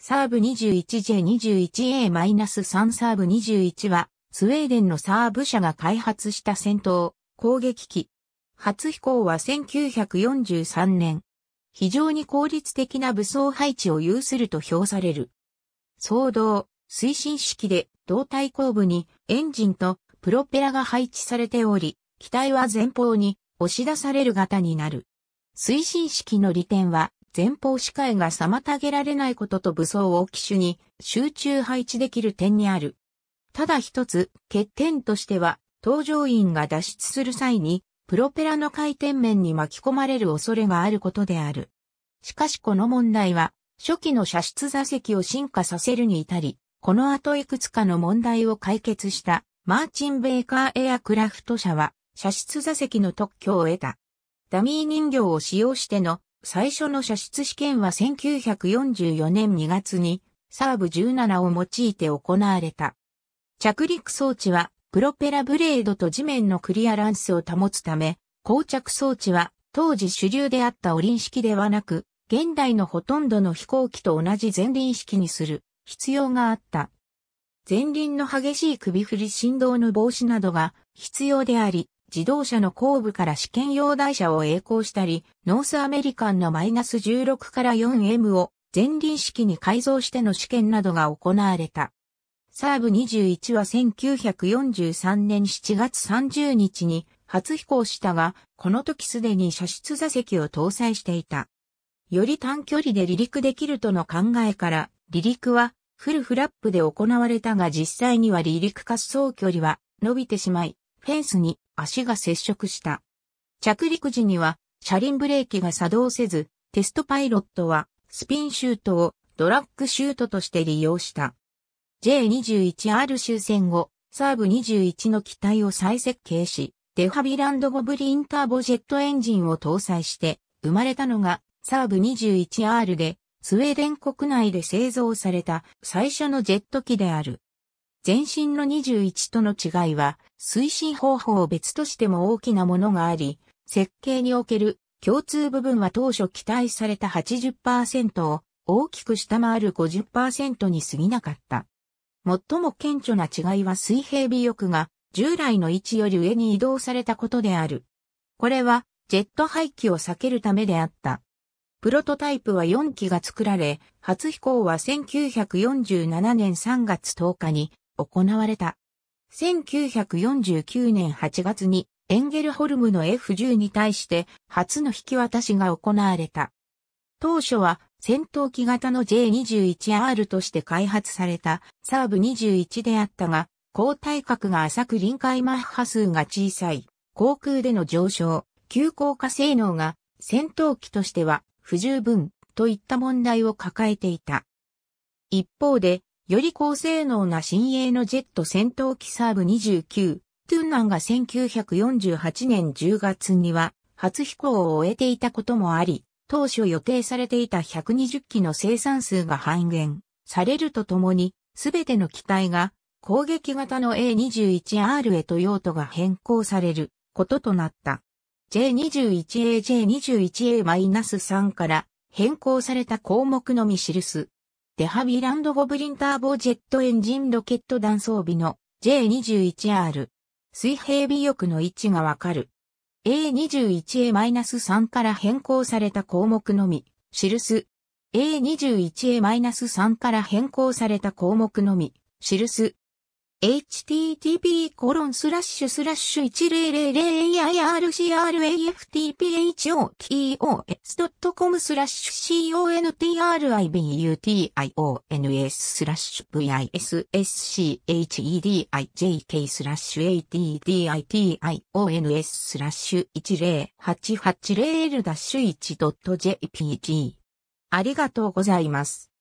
サーブ 21J21A-3 サーブ21は、スウェーデンのサーブ社が開発した戦闘、攻撃機。初飛行は1943年。非常に効率的な武装配置を有すると評される。総動、推進式で胴体後部にエンジンとプロペラが配置されており、機体は前方に押し出される型になる。推進式の利点は前方視界が妨げられないことと武装を機種に集中配置できる点にある。ただ一つ、欠点としては、搭乗員が脱出する際に、プロペラの回転面に巻き込まれる恐れがあることである。しかしこの問題は、初期の射出座席を進化させるに至り、この後いくつかの問題を解決したマーチン・ベーカーエアクラフト社は射出座席の特許を得た。ダミー人形を使用しての最初の射出試験は1944年2月にサーブ17を用いて行われた。着陸装置はプロペラブレードと地面のクリアランスを保つため、降着装置は当時主流であったオリン式ではなく、現代のほとんどの飛行機と同じ前輪式にする必要があった。前輪の激しい首振り振動の防止などが必要であり、自動車の後部から試験用台車を栄光したり、ノースアメリカンのマイナス16から 4M を前輪式に改造しての試験などが行われた。サーブ21は1943年7月30日に初飛行したが、この時すでに射出座席を搭載していた。より短距離で離陸できるとの考えから、離陸はフルフラップで行われたが実際には離陸滑走距離は伸びてしまい、フェンスに足が接触した。着陸時には車輪ブレーキが作動せず、テストパイロットはスピンシュートをドラッグシュートとして利用した。J21R 終戦後、サーブ21の機体を再設計し、デハビランドゴブリンターボジェットエンジンを搭載して生まれたのがサーブ 21R でスウェーデン国内で製造された最初のジェット機である。全身の21との違いは、推進方法を別としても大きなものがあり、設計における共通部分は当初期待された80%を大きく下回る50%に過ぎなかった。最も顕著な違いは水平尾翼が従来の位置より上に移動されたことである。これはジェット排気を避けるためであった。プロトタイプは4機が作られ、初飛行は1947年3月10日に行われた。1949年8月にエンゲルホルムの F10 に対して初の引き渡しが行われた。当初は戦闘機型の J21R として開発されたサーブ21であったが、高体格が浅く臨界マッハ数が小さい、航空での上昇、急降下性能が戦闘機としては不十分といった問題を抱えていた。一方でより高性能な新鋭のジェット戦闘機サーブ29、トゥンナンが1948年10月には初飛行を終えていたこともあり、当初予定されていた120機の生産数が半減されるとともに、すべての機体が攻撃型の A21R へと用途が変更されることとなった。J21A、J21A-3 から変更された項目のみ記すデハビランドゴブリンターボジェットエンジンロケット弾装備の J21R。水平尾翼の位置がわかる。A21A-3 から変更された項目のみ、記す。A21A-3 から変更された項目のみ、記す。http 1 0 0 0 i r c r c r f t p h o t o s c o m スラッシュ contributions スラッシュ v i s s c h e d i j k スラッシュ attditions スラッシュ 10880-1.jpg ありがとうございます。